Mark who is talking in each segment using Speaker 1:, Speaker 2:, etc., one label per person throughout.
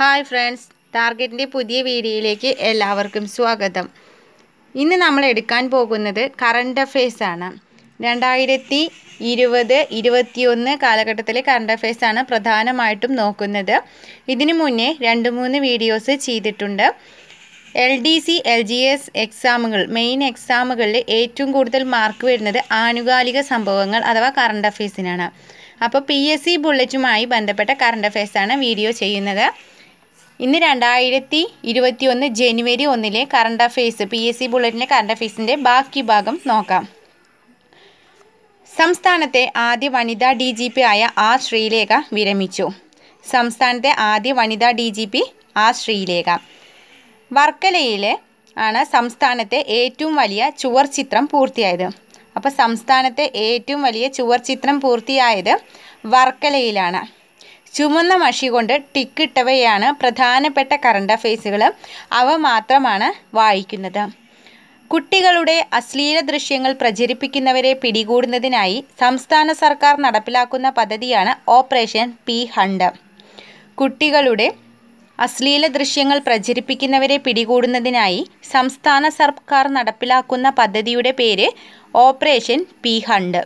Speaker 1: hi friends ടാർഗറ്റിൻ്റെ പുതിയ വീഡിയോയിലേക്ക് എല്ലാവർക്കും സ്വാഗതം ഇന്ന് നമ്മൾ എടുക്കാൻ പോകുന്നത് കറണ്ട് അഫയേഴ്സ് ആണ് രണ്ടായിരത്തി ഇരുപത് ഇരുപത്തിയൊന്ന് കാലഘട്ടത്തിലെ കറണ്ട് അഫയേഴ്സ് ആണ് പ്രധാനമായിട്ടും നോക്കുന്നത് ഇതിനു മുന്നേ രണ്ട് മൂന്ന് വീഡിയോസ് ചെയ്തിട്ടുണ്ട് L D C L G S എക്സാമുകൾ മെയിൻ എക്സാമുകളിൽ ഏറ്റവും കൂടുതൽ മാർക്ക് വരുന്നത് ആനുകാലിക സംഭവങ്ങൾ അഥവാ കറണ്ട് അഫയേഴ്സിനാണ് അപ്പോൾ പി എസ് സി ബുള്ളറ്റുമായി ബന്ധപ്പെട്ട കറണ്ട് അഫയേഴ്സാണ് വീഡിയോ ചെയ്യുന്നത് ഇന്ന് രണ്ടായിരത്തി ഇരുപത്തി ഒന്ന് ജനുവരി ഒന്നിലെ current affairs P S C ബുള്ളറ്റിൻ്റെ കറണ്ട് അഫെയർസിൻ്റെ ബാക്കി ഭാഗം നോക്കാം സംസ്ഥാനത്തെ ആദ്യ വനിതാ ഡി ജി പി ആയ ആർ ശ്രീലേഖ വിരമിച്ചു സംസ്ഥാനത്തെ ആദ്യ വനിതാ D G P R Sreelekha വർക്കലയിലെ ആണ് സംസ്ഥാനത്തെ ഏറ്റവും വലിയ ചുവർ ചിത്രം പൂർത്തിയായത് അപ്പോൾ സംസ്ഥാനത്തെ ഏറ്റവും വലിയ ചുവർ ചിത്രം പൂർത്തിയായത് വർക്കലയിലാണ് ചുമന്ന മഷി കൊണ്ട് ടിക്കിട്ടവയാണ് പ്രധാനപ്പെട്ട കറണ്ട് അഫയേഴ്സുകൾ അവ മാത്രമാണ് വായിക്കുന്നത് കുട്ടികളുടെ അശ്ലീല ദൃശ്യങ്ങൾ പ്രചരിപ്പിക്കുന്നവരെ പിടികൂടുന്നതിനായി സംസ്ഥാന സർക്കാർ നടപ്പിലാക്കുന്ന പദ്ധതിയാണ് ഓപ്പറേഷൻ പി ഹണ്ട് കുട്ടികളുടെ അശ്ലീല ദൃശ്യങ്ങൾ പ്രചരിപ്പിക്കുന്നവരെ പിടികൂടുന്നതിനായി സംസ്ഥാന സർക്കാർ നടപ്പിലാക്കുന്ന പദ്ധതിയുടെ പേര് ഓപ്പറേഷൻ പി ഹണ്ട്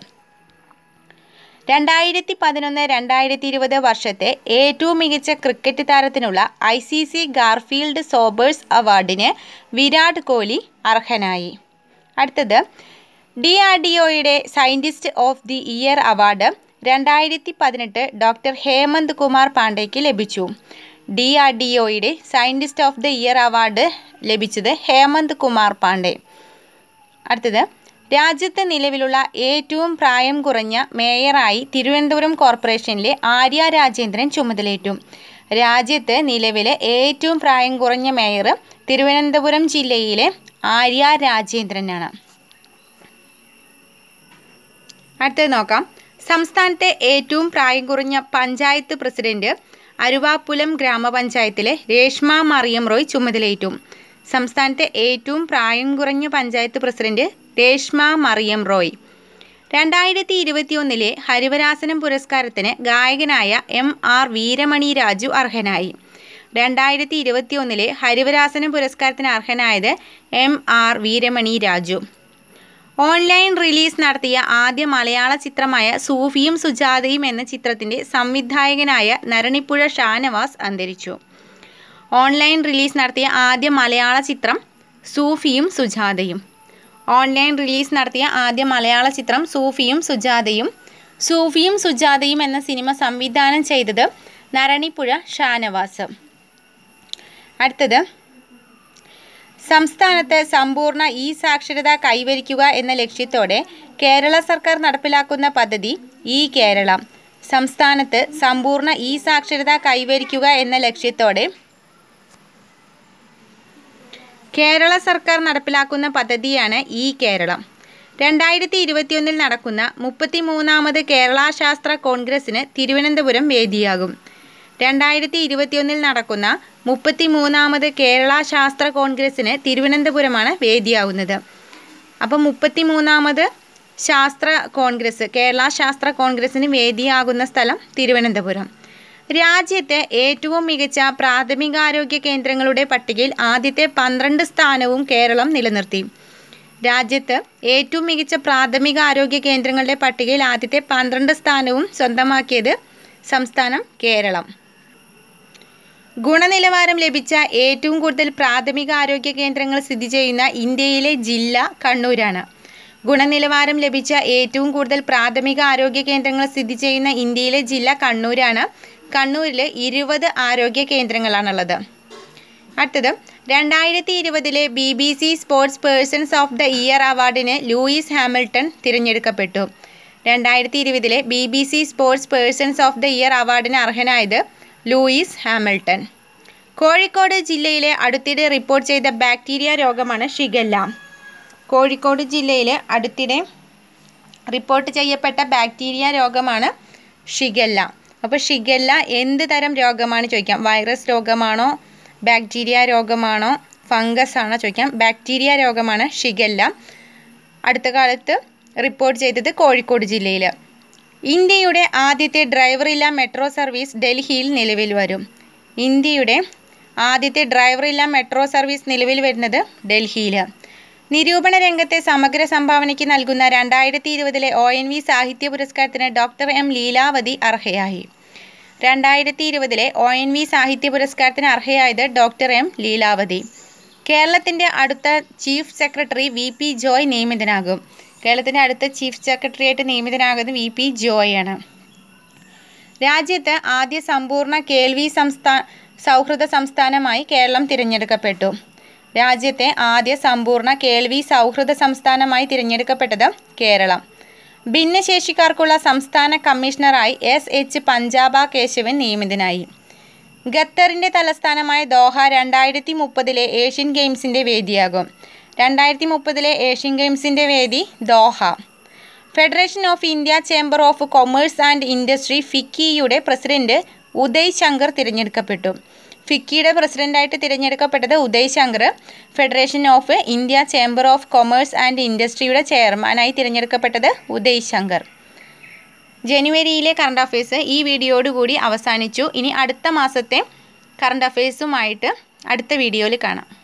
Speaker 1: രണ്ടായിരത്തി പതിനൊന്ന് രണ്ടായിരത്തി ഇരുപത് വർഷത്തെ ഏറ്റവും മികച്ച ക്രിക്കറ്റ് താരത്തിനുള്ള I C C Garfield Sobers അവാർഡിന് വിരാട് കോഹ്ലി അർഹനായി അടുത്തത് ഡി ആർ ഡി ഒയുടെ scientist of the year award രണ്ടായിരത്തി പതിനെട്ട് ഡോക്ടർ ഹേമന്ത് കുമാർ പാണ്ഡേക്ക് ലഭിച്ചു ഡി ആർ ഡി ഒയുടെ scientist of the year award ലഭിച്ചത് ഹേമന്ത് കുമാർ പാണ്ഡെ അടുത്തത് രാജ്യത്ത് നിലവിലുള്ള ഏറ്റവും പ്രായം കുറഞ്ഞ മേയറായി തിരുവനന്തപുരം കോർപ്പറേഷനിലെ ആര്യ രാജേന്ദ്രൻ ചുമതലയേറ്റു രാജ്യത്ത് നിലവിലെ ഏറ്റവും പ്രായം കുറഞ്ഞ മേയർ തിരുവനന്തപുരം ജില്ലയിലെ ആര്യ രാജേന്ദ്രനാണ് അടുത്തത് നോക്കാം സംസ്ഥാനത്തെ ഏറ്റവും പ്രായം കുറഞ്ഞ പഞ്ചായത്ത് പ്രസിഡന്റ് അരുവാപ്പുലം ഗ്രാമപഞ്ചായത്തിലെ രേഷ്മ മറിയം റോയ് ചുമതലയേറ്റു സംസ്ഥാനത്തെ ഏറ്റവും പ്രായം കുറഞ്ഞ പഞ്ചായത്ത് പ്രസിഡന്റ് രേഷ്മ മറിയം റോയ് രണ്ടായിരത്തി ഇരുപത്തിയൊന്നിലെ ഹരിവരാസനം പുരസ്കാരത്തിന് ഗായകനായ എം ആർ വീരമണി രാജു അർഹനായി രണ്ടായിരത്തി ഇരുപത്തിയൊന്നിലെ ഹരിവരാസനം പുരസ്കാരത്തിന് അർഹനായത് M R Veeramani Raju online release നടത്തിയ ആദ്യ മലയാള ചിത്രമായ സൂഫിയും സുജാതയും എന്ന ചിത്രത്തിൻ്റെ സംവിധായകനായ നരണിപ്പുഴ ഷാനവാസ് അന്തരിച്ചു ഓൺലൈൻ റിലീസ് നടത്തിയ ആദ്യ മലയാള ചിത്രം സൂഫിയും സുജാതയും ഓൺലൈൻ റിലീസ് നടത്തിയ ആദ്യ മലയാള ചിത്രം സൂഫിയും സുജാതയും സൂഫിയും സുജാതയും എന്ന സിനിമ സംവിധാനം ചെയ്തത് നരണിപ്പുഴ ഷാനവാസ് അടുത്തത് സംസ്ഥാനത്ത് സമ്പൂർണ്ണ ഇ സാക്ഷരത കൈവരിക്കുക എന്ന ലക്ഷ്യത്തോടെ കേരള സർക്കാർ നടപ്പിലാക്കുന്ന പദ്ധതി ഇ കേരളം സംസ്ഥാനത്ത് സമ്പൂർണ്ണ ഇ സാക്ഷരത കൈവരിക്കുക എന്ന ലക്ഷ്യത്തോടെ കേരള സർക്കാർ നടപ്പിലാക്കുന്ന പദ്ധതിയാണ് ഈ കേരളം രണ്ടായിരത്തി ഇരുപത്തിയൊന്നിൽ നടക്കുന്ന മുപ്പത്തിമൂന്നാമത് കേരള ശാസ്ത്ര കോൺഗ്രസിന് തിരുവനന്തപുരം വേദിയാകും രണ്ടായിരത്തി ഇരുപത്തിയൊന്നിൽ നടക്കുന്ന മുപ്പത്തിമൂന്നാമത് കേരള ശാസ്ത്ര കോൺഗ്രസിന് തിരുവനന്തപുരമാണ് വേദിയാവുന്നത് അപ്പം മുപ്പത്തിമൂന്നാമത് ശാസ്ത്ര കോൺഗ്രസ് കേരള ശാസ്ത്ര കോൺഗ്രസിന് വേദിയാകുന്ന സ്ഥലം തിരുവനന്തപുരം രാജ്യത്തെ ഏറ്റവും മികച്ച പ്രാഥമികാരോഗ്യ കേന്ദ്രങ്ങളുടെ പട്ടികയിൽ ആദ്യത്തെ പന്ത്രണ്ട് സ്ഥാനവും കേരളം നിലനിർത്തി രാജ്യത്ത് ഏറ്റവും മികച്ച പ്രാഥമിക ആരോഗ്യ കേന്ദ്രങ്ങളുടെ പട്ടികയിൽ ആദ്യത്തെ പന്ത്രണ്ട് സ്ഥാനവും സ്വന്തമാക്കിയത് സംസ്ഥാനം കേരളം ഗുണനിലവാരം ലഭിച്ച ഏറ്റവും കൂടുതൽ പ്രാഥമിക ആരോഗ്യ കേന്ദ്രങ്ങൾ സ്ഥിതി ചെയ്യുന്ന ഇന്ത്യയിലെ ജില്ല കണ്ണൂരാണ് ഗുണനിലവാരം ലഭിച്ച ഏറ്റവും കൂടുതൽ പ്രാഥമിക ആരോഗ്യ കേന്ദ്രങ്ങൾ സ്ഥിതി ചെയ്യുന്ന ഇന്ത്യയിലെ ജില്ല കണ്ണൂരാണ് കണ്ണൂരിൽ ഇരുപത് ആരോഗ്യ കേന്ദ്രങ്ങളാണുള്ളത് അടുത്തത് രണ്ടായിരത്തി ഇരുപതിലെ B B C sports persons of the year അവാർഡിന് ലൂയിസ് ഹാമിൽട്ടൺ തിരഞ്ഞെടുക്കപ്പെട്ടു രണ്ടായിരത്തി ഇരുപതിലെ B B C sports persons of the year അവാർഡിന് അർഹനായത് ലൂയിസ് ഹാമിൾട്ടൺ കോഴിക്കോട് ജില്ലയിലെ അടുത്തിടെ റിപ്പോർട്ട് ചെയ്ത ബാക്ടീരിയ രോഗമാണ് ഷിഗല്ല കോഴിക്കോട് ജില്ലയിലെ അടുത്തിടെ റിപ്പോർട്ട് ചെയ്യപ്പെട്ട ബാക്ടീരിയ രോഗമാണ് ഷിഗല്ല അപ്പോൾ ഷിഗല്ല എന്ത് തരം രോഗമാണ് ചോദിക്കാം വൈറസ് രോഗമാണോ ബാക്ടീരിയ രോഗമാണോ ഫംഗസ് ആണോ ചോദിക്കാം ബാക്ടീരിയ രോഗമാണ് ഷിഗല്ല അടുത്ത കാലത്ത് റിപ്പോർട്ട് ചെയ്തത് കോഴിക്കോട് ജില്ലയിൽ ഇന്ത്യയുടെ ആദ്യത്തെ ഡ്രൈവറില്ല മെട്രോ സർവീസ് ഡൽഹിയിൽ നിലവിൽ വരും ഇന്ത്യയുടെ ആദ്യത്തെ ഡ്രൈവറില്ല മെട്രോ സർവീസ് നിലവിൽ വരുന്നത് ഡൽഹിയിൽ നിരൂപണ രംഗത്തെ സമഗ്ര സംഭാവനയ്ക്ക് നൽകുന്ന രണ്ടായിരത്തി ഇരുപതിലെ ഒ എൻ വി സാഹിത്യ പുരസ്കാരത്തിന് ഡോക്ടർ എം ലീലാവതി അർഹയായി രണ്ടായിരത്തി ഇരുപതിലെ ഒ എൻ വി സാഹിത്യ പുരസ്കാരത്തിന് അർഹയായത് ഡോക്ടർ എം ലീലാവതി കേരളത്തിൻ്റെ അടുത്ത chief secretary V P Joy നിയമിതനാകും കേരളത്തിൻ്റെ അടുത്ത ചീഫ് സെക്രട്ടറിയായിട്ട് നിയമിതനാകുന്നത് വി പി ജോയ് ആണ് രാജ്യത്ത് ആദ്യ സമ്പൂർണ്ണ കേൾവി സംസ്ഥാ സൗഹൃദ സംസ്ഥാനമായി കേരളം തിരഞ്ഞെടുക്കപ്പെട്ടു രാജ്യത്തെ ആദ്യ സമ്പൂർണ്ണ കേൾവി സൗഹൃദ സംസ്ഥാനമായി തിരഞ്ഞെടുക്കപ്പെട്ടത് കേരളം ഭിന്നശേഷിക്കാർക്കുള്ള സംസ്ഥാന കമ്മീഷണറായി എസ് എച്ച് പഞ്ചാബ കേശവൻ നിയമിതനായി ഖത്തറിൻ്റെ തലസ്ഥാനമായ ദോഹ രണ്ടായിരത്തി മുപ്പതിലെ ഏഷ്യൻ ഗെയിംസിൻ്റെ വേദിയാകും രണ്ടായിരത്തി മുപ്പതിലെ ഏഷ്യൻ ഗെയിംസിൻ്റെ വേദി Doha federation of India chamber of commerce and industry ഫിക്കിയുടെ പ്രസിഡന്റ് ഉദയ് ശങ്കർ തിരഞ്ഞെടുക്കപ്പെട്ടു ഫിക്കിയുടെ പ്രസിഡന്റായിട്ട് തിരഞ്ഞെടുക്കപ്പെട്ടത് Uday Shankar federation of India chamber of commerce and ഇൻഡസ്ട്രിയുടെ ചെയർമാനായി തിരഞ്ഞെടുക്കപ്പെട്ടത് ഉദയ് ശങ്കർ ജനുവരിയിലെ കറണ്ട് അഫയേഴ്സ് ഈ വീഡിയോടുകൂടി അവസാനിച്ചു ഇനി അടുത്ത മാസത്തെ കറണ്ട് അഫയേഴ്സുമായിട്ട് അടുത്ത വീഡിയോയിൽ കാണാം